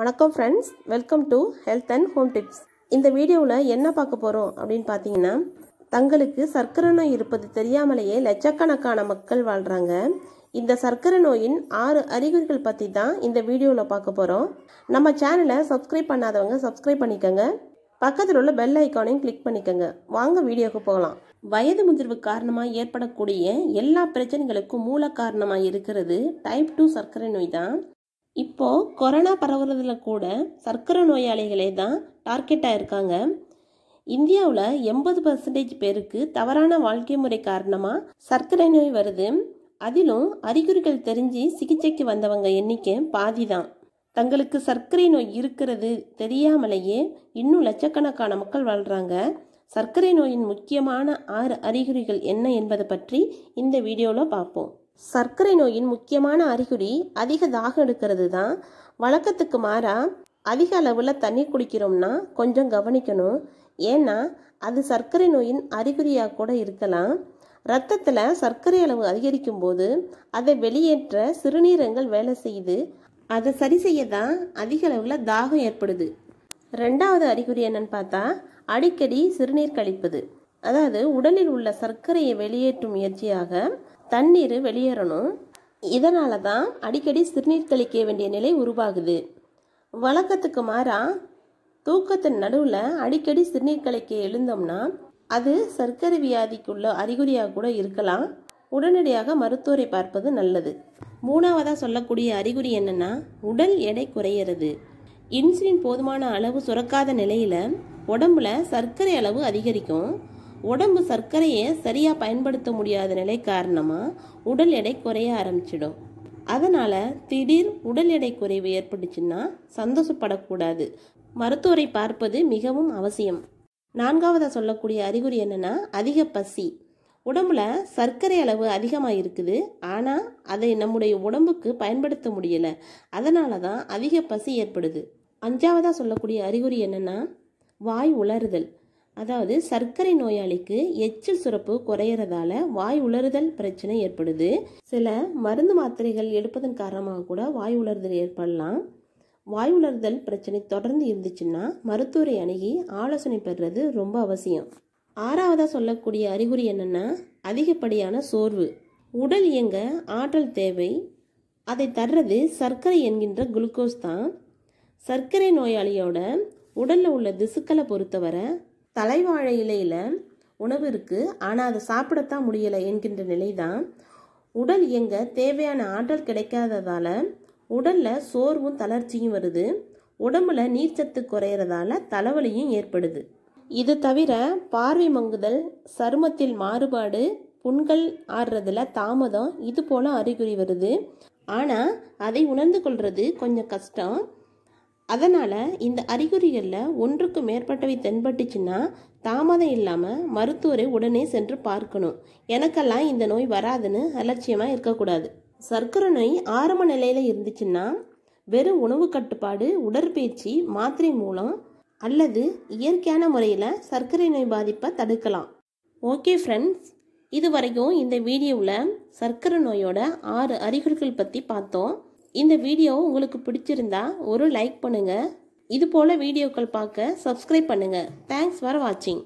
வணக்கம் friends welcome to health and home tips இந்த வீடியோவில் என்ன பார்க்க போகிறோம் அப்படின்னு பார்த்தீங்கன்னா தங்களுக்கு சர்க்கரை நோய் இருப்பது தெரியாமலேயே லட்சக்கணக்கான மக்கள் வாழ்கிறாங்க இந்த சர்க்கரை நோயின் ஆறு அறிகுறிகள் பற்றி தான் இந்த வீடியோவில் பார்க்க போகிறோம் நம்ம சேனலை சப்ஸ்கிரைப் பண்ணாதவங்க சப்ஸ்கிரைப் பண்ணிக்கோங்க பக்கத்தில் உள்ள பெல் ஐக்கானையும் கிளிக் பண்ணிக்கோங்க வாங்க வீடியோவுக்கு போகலாம் வயது முதிர்வு காரணமாக ஏற்படக்கூடிய எல்லா பிரச்சனைகளுக்கும் மூல காரணமாக இருக்கிறது டைப் டூ சர்க்கரை நோய் தான் இப்போது கொரோனா பரவுறதுல கூட சர்க்கரை நோயாளிகளே தான் டார்கெட்டாக இருக்காங்க இந்தியாவில் எண்பது பர்சன்டேஜ் பேருக்கு தவறான வாழ்க்கை முறை காரணமாக சர்க்கரை நோய் வருது அதிலும் அறிகுறிகள் தெரிஞ்சு சிகிச்சைக்கு வந்தவங்க எண்ணிக்கை பாதி தான் தங்களுக்கு சர்க்கரை நோய் இருக்கிறது தெரியாமலேயே இன்னும் லட்சக்கணக்கான மக்கள் வாழ்கிறாங்க சர்க்கரை நோயின் முக்கியமான ஆறு அறிகுறிகள் என்ன என்பதை பற்றி இந்த வீடியோவில் பார்ப்போம் சர்க்கரை நோயின் முக்கியமான அறிகுறி அதிக தாகம் எடுக்கிறது தான் வழக்கத்துக்கு மாறாக அதிக அளவில் தண்ணி குடிக்கிறோம்னா கொஞ்சம் கவனிக்கணும் ஏன்னா அது சர்க்கரை நோயின் அறிகுறியாக கூட இருக்கலாம் ரத்தத்தில் சர்க்கரை அளவு அதிகரிக்கும் போது அதை வெளியேற்ற சிறுநீரங்கள் வேலை செய்யுது அதை சரி செய்ய தான் அதிக அளவில் தாகம் ஏற்படுது ரெண்டாவது அறிகுறி என்னன்னு பார்த்தா அடிக்கடி சிறுநீர் கழிப்பது அதாவது உடலில் உள்ள சர்க்கரையை வெளியேற்றும் முயற்சியாக தண்ணீர் வெளியேறணும் இதனால தான் அடிக்கடி சிறுநீர் தெளிக்க வேண்டிய நிலை உருவாகுது வழக்கத்துக்கு மாறா தூக்கத்தின் நடுவில் அடிக்கடி சிறுநீர் கலைக்க எழுந்தோம்னா அது சர்க்கரை வியாதிக்குள்ள அறிகுறியாக கூட இருக்கலாம் உடனடியாக மருத்துவரை பார்ப்பது நல்லது மூணாவதாக சொல்லக்கூடிய அறிகுறி என்னென்னா உடல் எடை குறையிறது இன்சுலின் போதுமான அளவு சுரக்காத நிலையில் உடம்புல சர்க்கரை அளவு அதிகரிக்கும் உடம்பு சர்க்கரையை சரியாக பயன்படுத்த முடியாத நிலை காரணமாக உடல் எடை குறைய ஆரம்பிச்சிடும் அதனால் திடீர் உடல் எடை குறைவு ஏற்பட்டுச்சுன்னா சந்தோஷப்படக்கூடாது மருத்துவரை பார்ப்பது மிகவும் அவசியம் நான்காவதாக சொல்லக்கூடிய அறிகுறி என்னென்னா அதிக பசி உடம்புல சர்க்கரை அளவு அதிகமாக இருக்குது ஆனால் அதை நம்முடைய உடம்புக்கு பயன்படுத்த முடியலை அதனால தான் அதிக பசி ஏற்படுது அஞ்சாவதாக சொல்லக்கூடிய அறிகுறி என்னென்னா வாய் உளறுதல் அதாவது சர்க்கரை நோயாளிக்கு எச்சில் சுரப்பு குறையறதால வாய் உளறுதல் பிரச்சனை ஏற்படுது சில மருந்து மாத்திரைகள் எடுப்பதன் காரணமாக கூட வாய் உலர்தல் ஏற்படலாம் வாய் உளறுதல் பிரச்சனை தொடர்ந்து இருந்துச்சுன்னா மருத்துவரை அணுகி ஆலோசனை பெறுறது ரொம்ப அவசியம் ஆறாவதாக சொல்லக்கூடிய அறிகுறி என்னென்னா அதிகப்படியான சோர்வு உடல் இயங்க ஆற்றல் தேவை அதை தர்றது சர்க்கரை என்கின்ற குளுக்கோஸ் தான் சர்க்கரை நோயாளியோட உடலில் உள்ள திசுக்களை பொறுத்தவரை தலைவாழை இலையில் உணவு இருக்குது ஆனால் அதை சாப்பிடத்தான் முடியலை என்கின்ற நிலை தான் உடல் இயங்க தேவையான ஆற்றல் கிடைக்காததால் உடலில் சோர்வும் தளர்ச்சியும் வருது உடம்புல நீர்ச்சத்து குறையிறதால தலைவலியும் ஏற்படுது இது தவிர பார்வை மங்குதல் சருமத்தில் மாறுபாடு புண்கள் ஆடுறதுல தாமதம் இது போல் அறிகுறி வருது ஆனால் அதை உணர்ந்து கொள்வது கொஞ்சம் கஷ்டம் அதனால் இந்த அறிகுறிகளில் ஒன்றுக்கு மேற்பட்டவை தென்பட்டுச்சுன்னா தாமதம் இல்லாமல் மருத்துவரை உடனே சென்று பார்க்கணும் எனக்கெல்லாம் இந்த நோய் வராதுன்னு அலட்சியமாக இருக்கக்கூடாது சர்க்கரை நோய் ஆரம்ப நிலையில் இருந்துச்சுன்னா வெறும் உணவு கட்டுப்பாடு உடற்பயிற்சி மாத்திரை மூலம் அல்லது இயற்கையான முறையில் சர்க்கரை நோய் பாதிப்பை தடுக்கலாம் ஓகே ஃப்ரெண்ட்ஸ் இதுவரைக்கும் இந்த வீடியோவில் சர்க்கரை நோயோட ஆறு அறிகுறிகள் பற்றி பார்த்தோம் இந்த வீடியோ உங்களுக்கு பிடிச்சிருந்தா ஒரு லைக் பண்ணுங்கள் இது வீடியோக்கள் பார்க்க சப்ஸ்கிரைப் பண்ணுங்கள் தேங்க்ஸ் ஃபார் வாட்சிங்